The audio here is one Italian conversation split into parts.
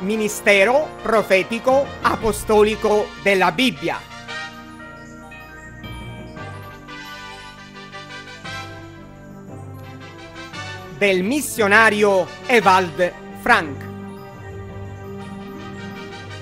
ministero profetico apostolico della Bibbia. del missionario Evald Frank.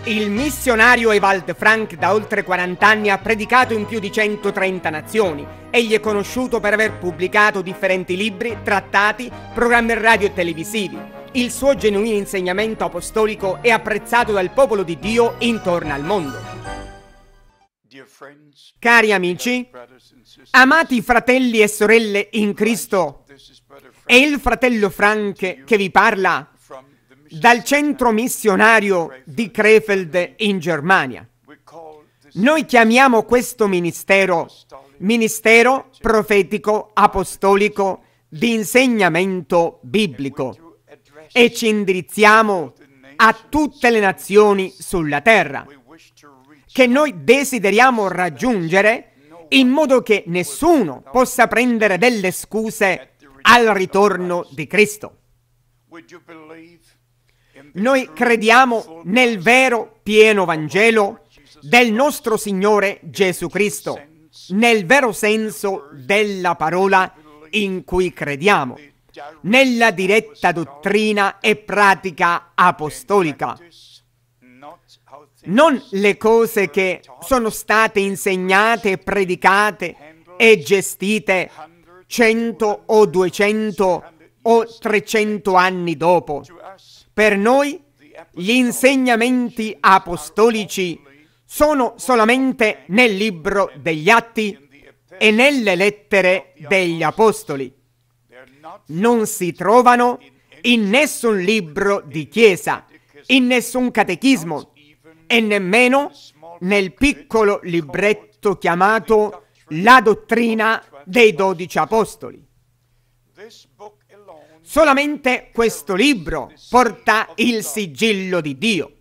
Il missionario Evald Frank da oltre 40 anni ha predicato in più di 130 nazioni. Egli è conosciuto per aver pubblicato differenti libri, trattati, programmi radio e televisivi il suo genuino insegnamento apostolico è apprezzato dal popolo di Dio intorno al mondo. Cari amici, amati fratelli e sorelle in Cristo, è il fratello Frank che vi parla dal centro missionario di Krefeld in Germania. Noi chiamiamo questo ministero ministero profetico apostolico di insegnamento biblico e ci indirizziamo a tutte le nazioni sulla terra, che noi desideriamo raggiungere in modo che nessuno possa prendere delle scuse al ritorno di Cristo. Noi crediamo nel vero pieno Vangelo del nostro Signore Gesù Cristo, nel vero senso della parola in cui crediamo nella diretta dottrina e pratica apostolica, non le cose che sono state insegnate, predicate e gestite 100 o 200 o 300 anni dopo. Per noi gli insegnamenti apostolici sono solamente nel libro degli atti e nelle lettere degli apostoli non si trovano in nessun libro di chiesa, in nessun catechismo e nemmeno nel piccolo libretto chiamato La dottrina dei dodici apostoli. Solamente questo libro porta il sigillo di Dio.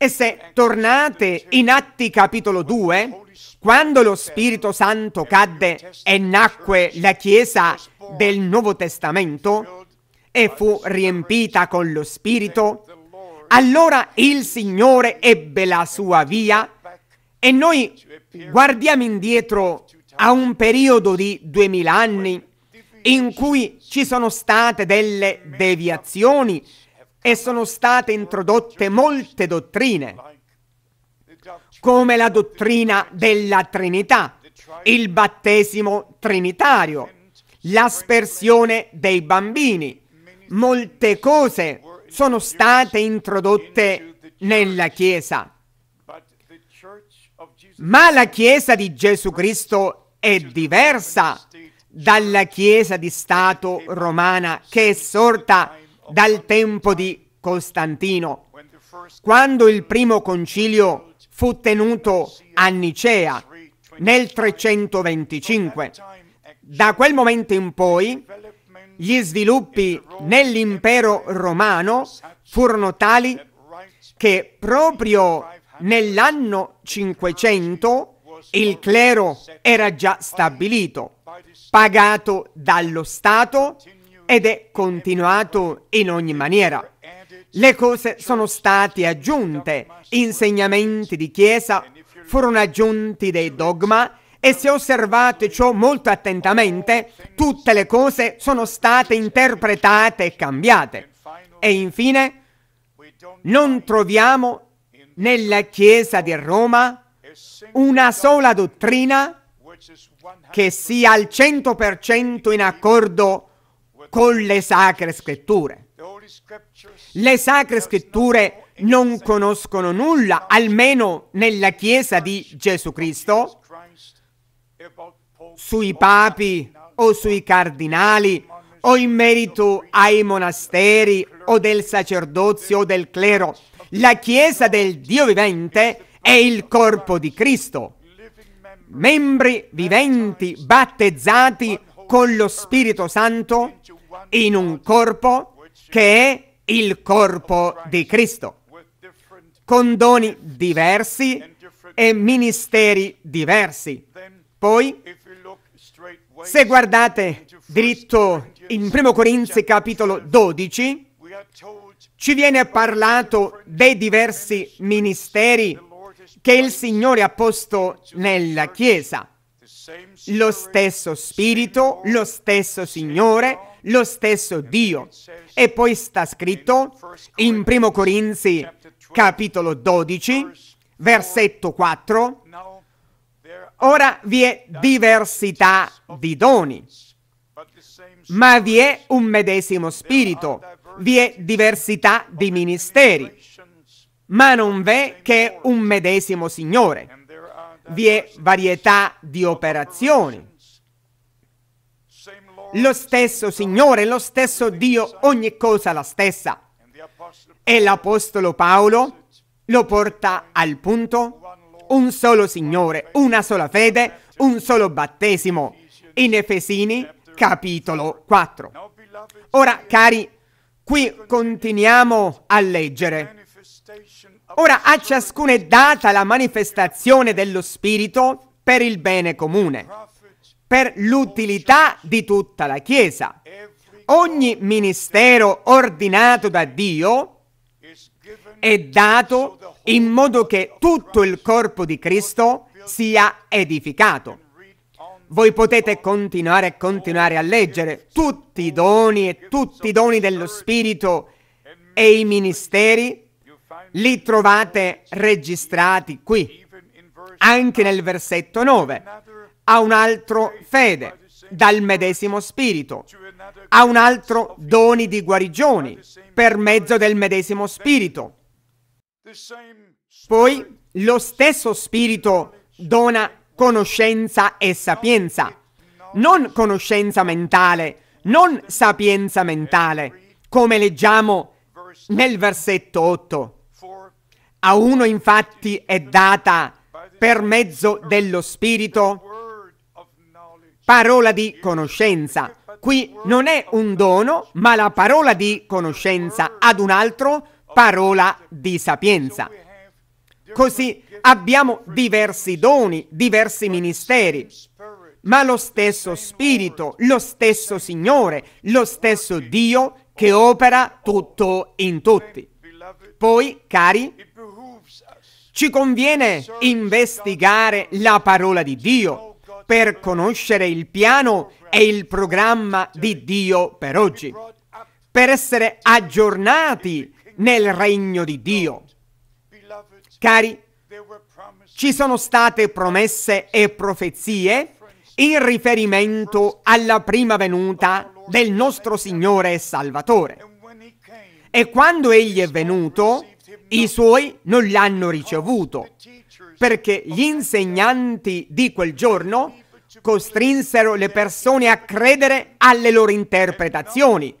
E se tornate in Atti capitolo 2, quando lo Spirito Santo cadde e nacque la Chiesa del Nuovo Testamento e fu riempita con lo Spirito, allora il Signore ebbe la sua via e noi guardiamo indietro a un periodo di duemila anni in cui ci sono state delle deviazioni e sono state introdotte molte dottrine, come la dottrina della Trinità, il battesimo trinitario, l'aspersione dei bambini. Molte cose sono state introdotte nella Chiesa. Ma la Chiesa di Gesù Cristo è diversa dalla Chiesa di Stato romana che è sorta dal tempo di Costantino, quando il primo concilio fu tenuto a Nicea nel 325. Da quel momento in poi gli sviluppi nell'impero romano furono tali che proprio nell'anno 500 il clero era già stabilito, pagato dallo Stato ed è continuato in ogni maniera. Le cose sono state aggiunte, insegnamenti di Chiesa furono aggiunti dei dogma e se osservate ciò molto attentamente, tutte le cose sono state interpretate e cambiate. E infine, non troviamo nella Chiesa di Roma una sola dottrina che sia al 100% in accordo con con le sacre scritture. Le sacre scritture non conoscono nulla, almeno nella Chiesa di Gesù Cristo, sui papi o sui cardinali o in merito ai monasteri o del sacerdozio o del clero. La Chiesa del Dio vivente è il corpo di Cristo, membri viventi battezzati con lo Spirito Santo in un corpo che è il corpo di Cristo, con doni diversi e ministeri diversi. Poi, se guardate dritto in 1 Corinzi capitolo 12, ci viene parlato dei diversi ministeri che il Signore ha posto nella Chiesa. Lo stesso Spirito, lo stesso Signore, lo stesso Dio. E poi sta scritto in 1 Corinzi capitolo 12, versetto 4, ora vi è diversità di doni, ma vi è un medesimo spirito, vi è diversità di ministeri, ma non v'è che un medesimo Signore, vi è varietà di operazioni lo stesso Signore, lo stesso Dio, ogni cosa la stessa. E l'Apostolo Paolo lo porta al punto, un solo Signore, una sola fede, un solo battesimo, in Efesini capitolo 4. Ora, cari, qui continuiamo a leggere. Ora a ciascuno è data la manifestazione dello Spirito per il bene comune per l'utilità di tutta la Chiesa. Ogni ministero ordinato da Dio è dato in modo che tutto il corpo di Cristo sia edificato. Voi potete continuare e continuare a leggere tutti i doni e tutti i doni dello Spirito e i ministeri li trovate registrati qui, anche nel versetto 9 a un altro fede, dal medesimo spirito, a un altro doni di guarigioni, per mezzo del medesimo spirito. Poi lo stesso spirito dona conoscenza e sapienza, non conoscenza mentale, non sapienza mentale, come leggiamo nel versetto 8. A uno infatti è data per mezzo dello spirito parola di conoscenza. Qui non è un dono, ma la parola di conoscenza ad un altro parola di sapienza. Così abbiamo diversi doni, diversi ministeri, ma lo stesso Spirito, lo stesso Signore, lo stesso Dio che opera tutto in tutti. Poi, cari, ci conviene investigare la parola di Dio, per conoscere il piano e il programma di Dio per oggi, per essere aggiornati nel regno di Dio. Cari, ci sono state promesse e profezie in riferimento alla prima venuta del nostro Signore e Salvatore. E quando Egli è venuto, i suoi non l'hanno ricevuto, perché gli insegnanti di quel giorno costrinsero le persone a credere alle loro interpretazioni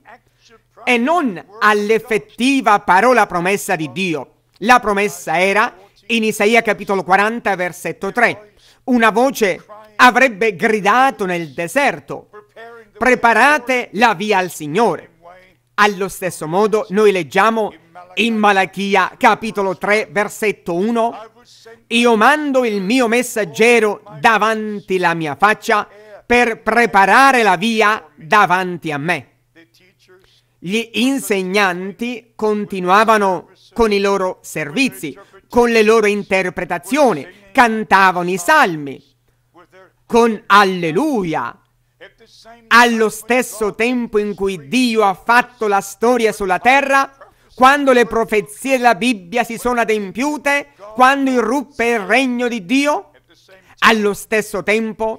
e non all'effettiva parola promessa di Dio. La promessa era in Isaia capitolo 40 versetto 3. Una voce avrebbe gridato nel deserto, preparate la via al Signore. Allo stesso modo noi leggiamo in Malachia capitolo 3 versetto 1 io mando il mio messaggero davanti la mia faccia per preparare la via davanti a me. Gli insegnanti continuavano con i loro servizi, con le loro interpretazioni, cantavano i salmi, con alleluia. Allo stesso tempo in cui Dio ha fatto la storia sulla terra, quando le profezie della Bibbia si sono adempiute, quando irruppe il regno di Dio, allo stesso tempo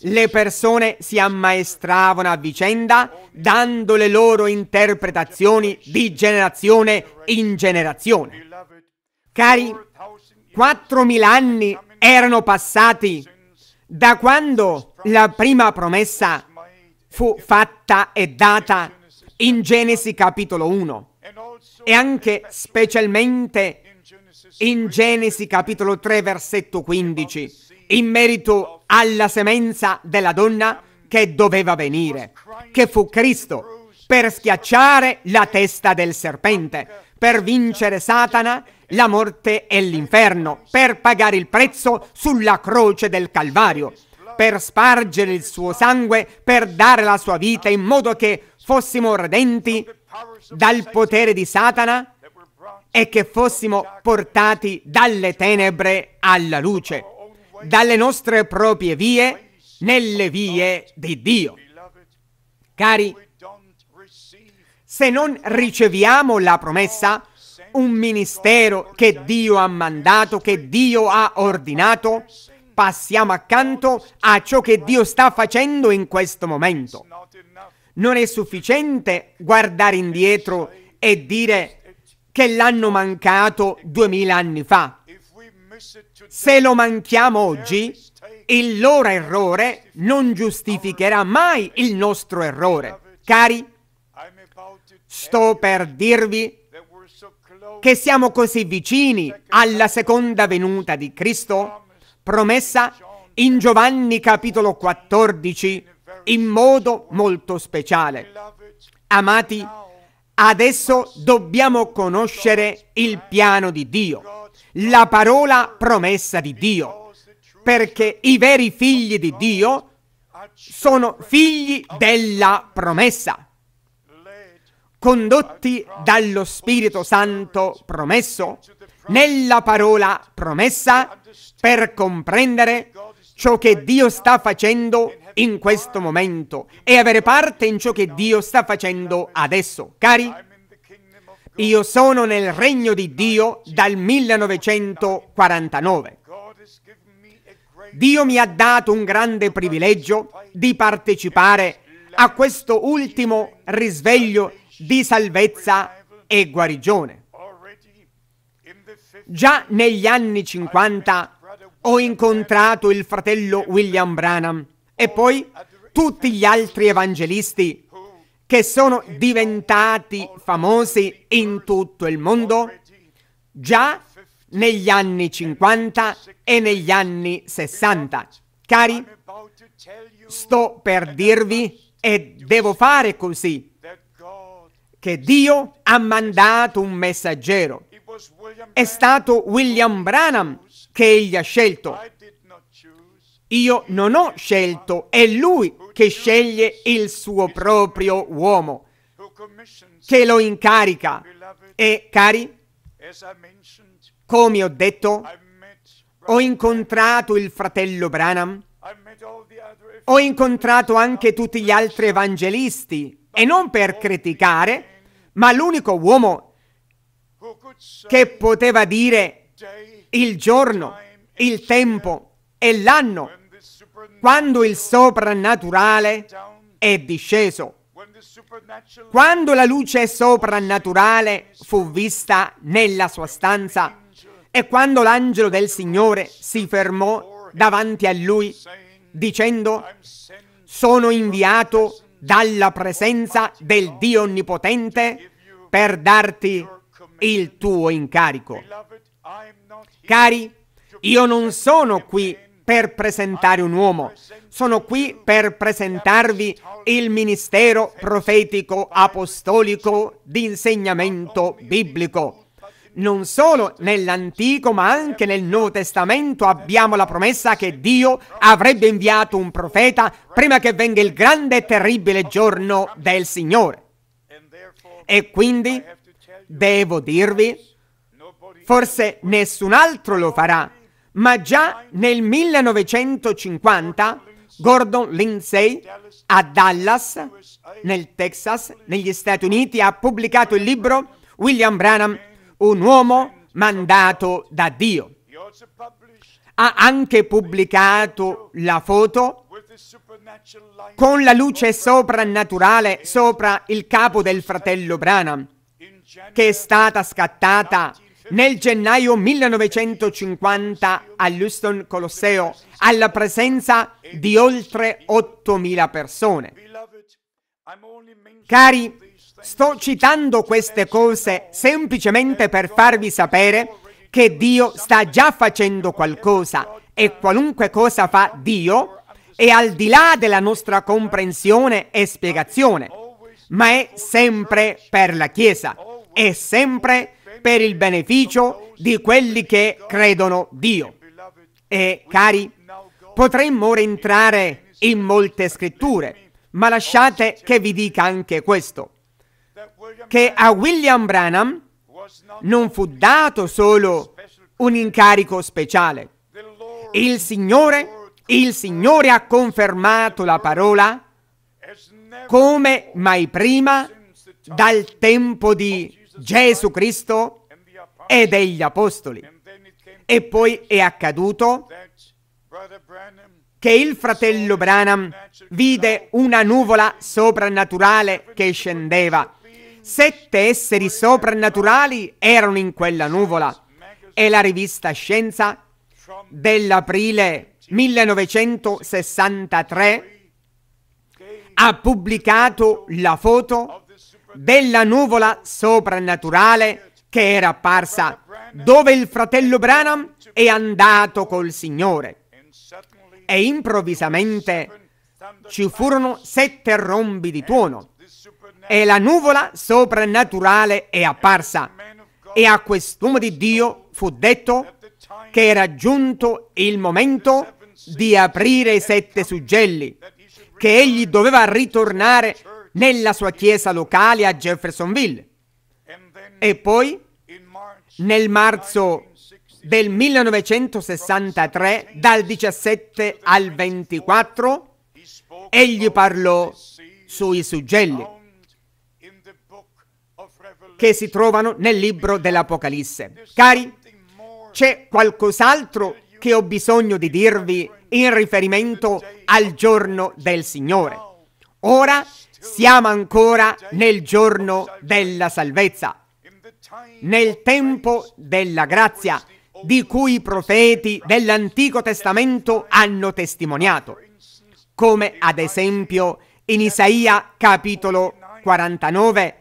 le persone si ammaestravano a vicenda dando le loro interpretazioni di generazione in generazione. Cari, 4.000 anni erano passati da quando la prima promessa fu fatta e data in Genesi capitolo 1 e anche specialmente in Genesi capitolo 3 versetto 15 in merito alla semenza della donna che doveva venire, che fu Cristo per schiacciare la testa del serpente, per vincere Satana, la morte e l'inferno, per pagare il prezzo sulla croce del Calvario, per spargere il suo sangue, per dare la sua vita in modo che fossimo redenti dal potere di Satana e che fossimo portati dalle tenebre alla luce, dalle nostre proprie vie nelle vie di Dio. Cari, se non riceviamo la promessa, un ministero che Dio ha mandato, che Dio ha ordinato, passiamo accanto a ciò che Dio sta facendo in questo momento. Non è sufficiente guardare indietro e dire che l'hanno mancato duemila anni fa. Se lo manchiamo oggi, il loro errore non giustificherà mai il nostro errore. Cari, sto per dirvi che siamo così vicini alla seconda venuta di Cristo, promessa in Giovanni capitolo 14, in modo molto speciale. Amati, adesso dobbiamo conoscere il piano di Dio, la parola promessa di Dio, perché i veri figli di Dio sono figli della promessa, condotti dallo Spirito Santo promesso nella parola promessa per comprendere ciò che Dio sta facendo in questo momento e avere parte in ciò che Dio sta facendo adesso. Cari, io sono nel regno di Dio dal 1949. Dio mi ha dato un grande privilegio di partecipare a questo ultimo risveglio di salvezza e guarigione. Già negli anni 50 ho incontrato il fratello William Branham e poi tutti gli altri evangelisti che sono diventati famosi in tutto il mondo già negli anni 50 e negli anni 60. Cari, sto per dirvi, e devo fare così, che Dio ha mandato un messaggero. È stato William Branham che egli ha scelto. Io non ho scelto, è lui che sceglie il suo proprio uomo, che lo incarica. E cari, come ho detto, ho incontrato il fratello Branham, ho incontrato anche tutti gli altri evangelisti, e non per criticare, ma l'unico uomo che poteva dire il giorno, il tempo e l'anno quando il soprannaturale è disceso, quando la luce soprannaturale fu vista nella sua stanza e quando l'angelo del Signore si fermò davanti a lui dicendo sono inviato dalla presenza del Dio Onnipotente per darti il tuo incarico. Cari, io non sono qui per presentare un uomo, sono qui per presentarvi il ministero profetico apostolico di insegnamento biblico. Non solo nell'Antico ma anche nel Nuovo Testamento abbiamo la promessa che Dio avrebbe inviato un profeta prima che venga il grande e terribile giorno del Signore. E quindi devo dirvi, forse nessun altro lo farà, ma già nel 1950 Gordon Lindsay a Dallas, nel Texas, negli Stati Uniti, ha pubblicato il libro William Branham, un uomo mandato da Dio. Ha anche pubblicato la foto con la luce soprannaturale sopra il capo del fratello Branham, che è stata scattata nel gennaio 1950 all'Houston Colosseo, alla presenza di oltre 8.000 persone. Cari, sto citando queste cose semplicemente per farvi sapere che Dio sta già facendo qualcosa e qualunque cosa fa Dio è al di là della nostra comprensione e spiegazione, ma è sempre per la Chiesa, è sempre per la Chiesa per il beneficio di quelli che credono Dio. E cari, potremmo ora entrare in molte scritture, ma lasciate che vi dica anche questo, che a William Branham non fu dato solo un incarico speciale. Il Signore, il Signore ha confermato la parola come mai prima dal tempo di Gesù Cristo e degli Apostoli. E poi è accaduto che il fratello Branham vide una nuvola soprannaturale che scendeva. Sette esseri soprannaturali erano in quella nuvola e la rivista Scienza dell'aprile 1963 ha pubblicato la foto della nuvola soprannaturale che era apparsa dove il fratello Branham è andato col Signore. E improvvisamente ci furono sette rombi di tuono e la nuvola soprannaturale è apparsa e a quest'uomo di Dio fu detto che era giunto il momento di aprire i sette suggelli, che egli doveva ritornare nella sua chiesa locale a Jeffersonville e poi nel marzo del 1963, dal 17 al 24, egli parlò sui suggelli che si trovano nel libro dell'Apocalisse. Cari, c'è qualcos'altro che ho bisogno di dirvi in riferimento al giorno del Signore. Ora siamo ancora nel giorno della salvezza, nel tempo della grazia di cui i profeti dell'Antico Testamento hanno testimoniato, come ad esempio in Isaia capitolo 49,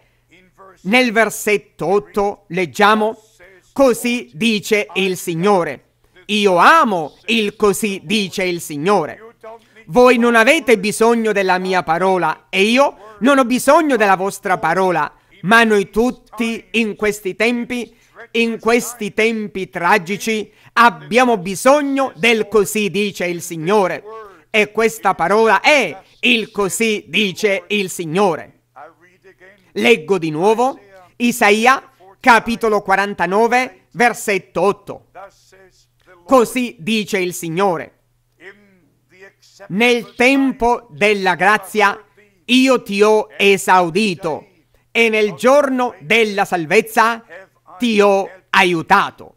nel versetto 8 leggiamo, così dice il Signore. Io amo il così dice il Signore. Voi non avete bisogno della mia parola e io non ho bisogno della vostra parola, ma noi tutti in questi tempi, in questi tempi tragici, abbiamo bisogno del così dice il Signore. E questa parola è il così dice il Signore. Leggo di nuovo Isaia capitolo 49 versetto 8. Così dice il Signore nel tempo della grazia io ti ho esaudito e nel giorno della salvezza ti ho aiutato.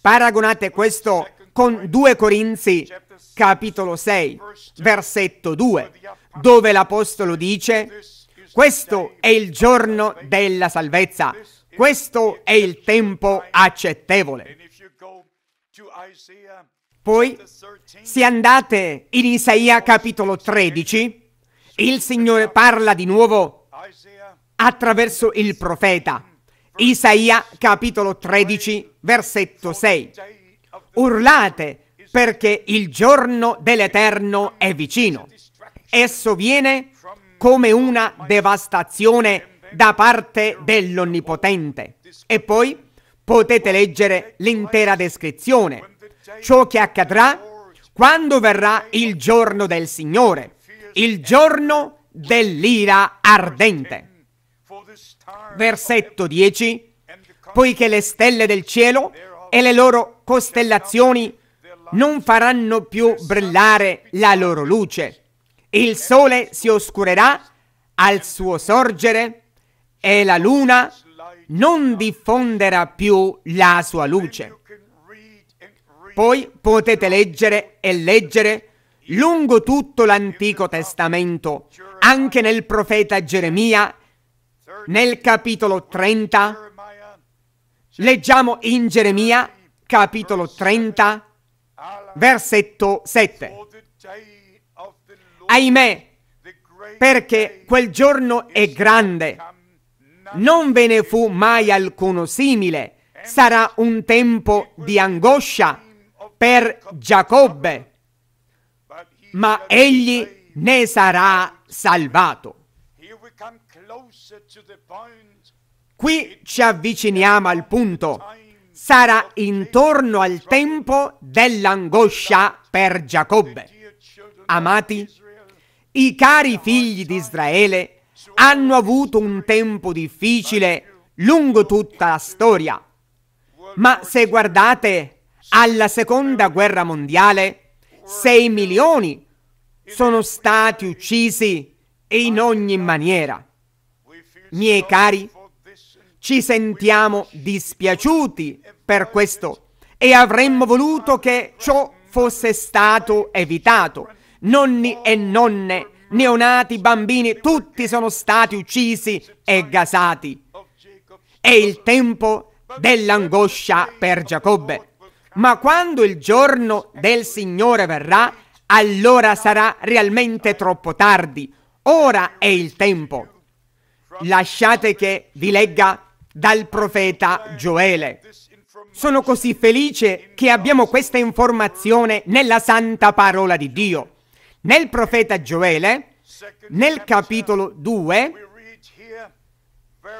Paragonate questo con 2 Corinzi capitolo 6, versetto 2, dove l'Apostolo dice, questo è il giorno della salvezza, questo è il tempo accettevole. Isaiah poi, se andate in Isaia capitolo 13, il Signore parla di nuovo attraverso il profeta. Isaia capitolo 13, versetto 6. Urlate perché il giorno dell'Eterno è vicino. Esso viene come una devastazione da parte dell'Onnipotente. E poi potete leggere l'intera descrizione ciò che accadrà quando verrà il giorno del Signore, il giorno dell'ira ardente. Versetto 10. Poiché le stelle del cielo e le loro costellazioni non faranno più brillare la loro luce. Il sole si oscurerà al suo sorgere e la luna non diffonderà più la sua luce. Poi potete leggere e leggere lungo tutto l'Antico Testamento, anche nel profeta Geremia, nel capitolo 30. Leggiamo in Geremia, capitolo 30, versetto 7. Ahimè, perché quel giorno è grande, non ve ne fu mai alcuno simile, sarà un tempo di angoscia per Giacobbe, ma egli ne sarà salvato. Qui ci avviciniamo al punto. Sarà intorno al tempo dell'angoscia per Giacobbe. Amati, i cari figli di Israele hanno avuto un tempo difficile lungo tutta la storia. Ma se guardate alla seconda guerra mondiale 6 milioni sono stati uccisi in ogni maniera. Miei cari, ci sentiamo dispiaciuti per questo e avremmo voluto che ciò fosse stato evitato. Nonni e nonne, neonati, bambini, tutti sono stati uccisi e gasati. È il tempo dell'angoscia per Giacobbe ma quando il giorno del Signore verrà, allora sarà realmente troppo tardi. Ora è il tempo. Lasciate che vi legga dal profeta Gioele. Sono così felice che abbiamo questa informazione nella santa parola di Dio. Nel profeta Gioele, nel capitolo 2,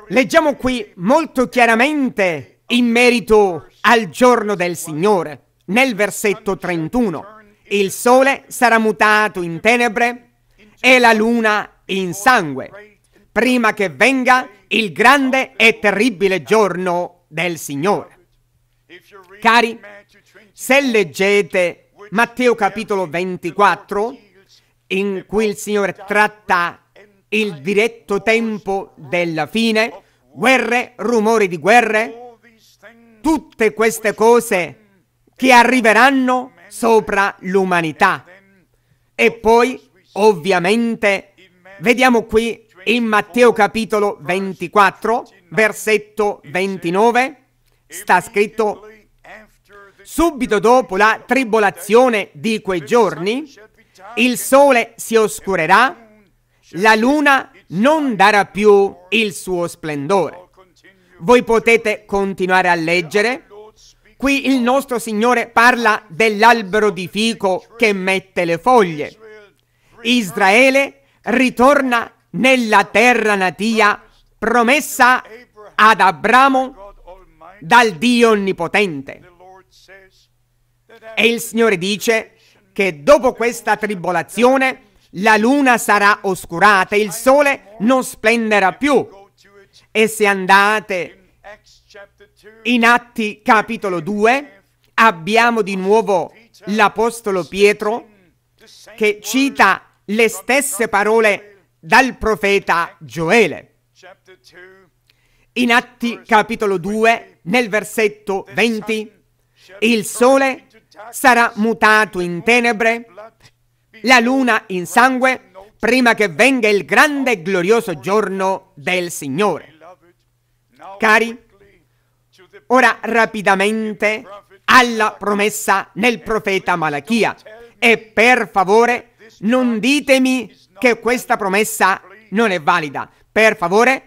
leggiamo qui molto chiaramente in merito al giorno del Signore, nel versetto 31. Il sole sarà mutato in tenebre e la luna in sangue, prima che venga il grande e terribile giorno del Signore. Cari, se leggete Matteo capitolo 24, in cui il Signore tratta il diretto tempo della fine, guerre, rumori di guerre, tutte queste cose che arriveranno sopra l'umanità. E poi, ovviamente, vediamo qui in Matteo capitolo 24, versetto 29, sta scritto Subito dopo la tribolazione di quei giorni, il sole si oscurerà, la luna non darà più il suo splendore. Voi potete continuare a leggere. Qui il nostro Signore parla dell'albero di fico che mette le foglie. Israele ritorna nella terra natia promessa ad Abramo dal Dio Onnipotente. E il Signore dice che dopo questa tribolazione la luna sarà oscurata, il sole non splenderà più e se andate in Atti capitolo 2, abbiamo di nuovo l'Apostolo Pietro che cita le stesse parole dal profeta Gioele. In Atti capitolo 2, nel versetto 20, il sole sarà mutato in tenebre, la luna in sangue, prima che venga il grande e glorioso giorno del Signore. Cari, ora rapidamente alla promessa nel profeta Malachia e per favore non ditemi che questa promessa non è valida. Per favore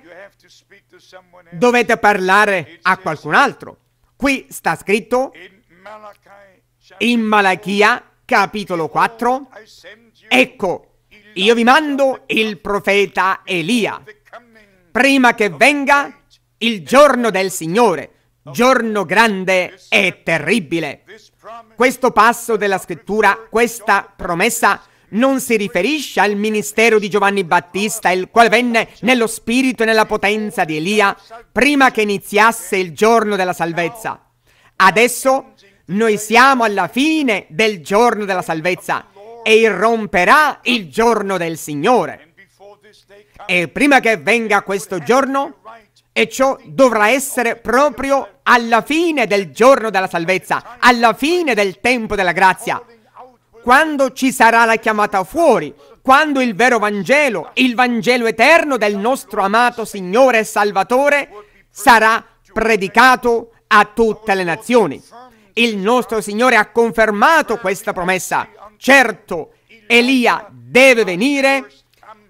dovete parlare a qualcun altro. Qui sta scritto in Malachia capitolo 4, ecco, io vi mando il profeta Elia. Prima che venga il giorno del Signore, giorno grande e terribile. Questo passo della scrittura, questa promessa, non si riferisce al ministero di Giovanni Battista, il quale venne nello spirito e nella potenza di Elia prima che iniziasse il giorno della salvezza. Adesso noi siamo alla fine del giorno della salvezza e irromperà il giorno del Signore. E prima che venga questo giorno, e ciò dovrà essere proprio alla fine del giorno della salvezza, alla fine del tempo della grazia, quando ci sarà la chiamata fuori, quando il vero Vangelo, il Vangelo eterno del nostro amato Signore e Salvatore, sarà predicato a tutte le nazioni. Il nostro Signore ha confermato questa promessa. Certo, Elia deve venire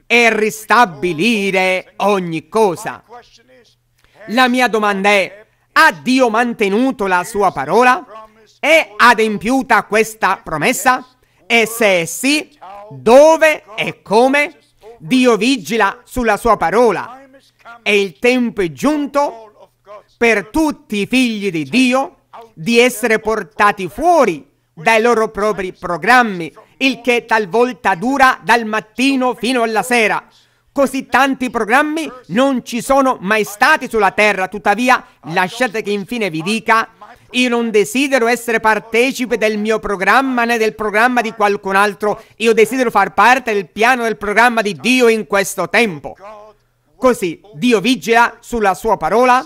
e ristabilire ogni cosa. La mia domanda è, ha Dio mantenuto la sua parola? È adempiuta questa promessa? E se è sì, dove e come? Dio vigila sulla sua parola e il tempo è giunto per tutti i figli di Dio di essere portati fuori dai loro propri programmi, il che talvolta dura dal mattino fino alla sera. Così tanti programmi non ci sono mai stati sulla Terra, tuttavia lasciate che infine vi dica io non desidero essere partecipe del mio programma né del programma di qualcun altro, io desidero far parte del piano del programma di Dio in questo tempo. Così Dio vigila sulla sua parola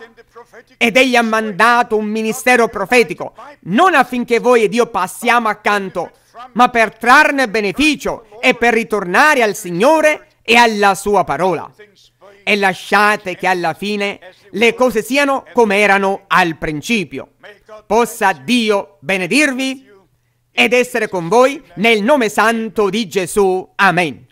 ed egli ha mandato un ministero profetico, non affinché voi ed io passiamo accanto, ma per trarne beneficio e per ritornare al Signore e alla sua parola e lasciate che alla fine le cose siano come erano al principio. Possa Dio benedirvi ed essere con voi nel nome santo di Gesù. Amen.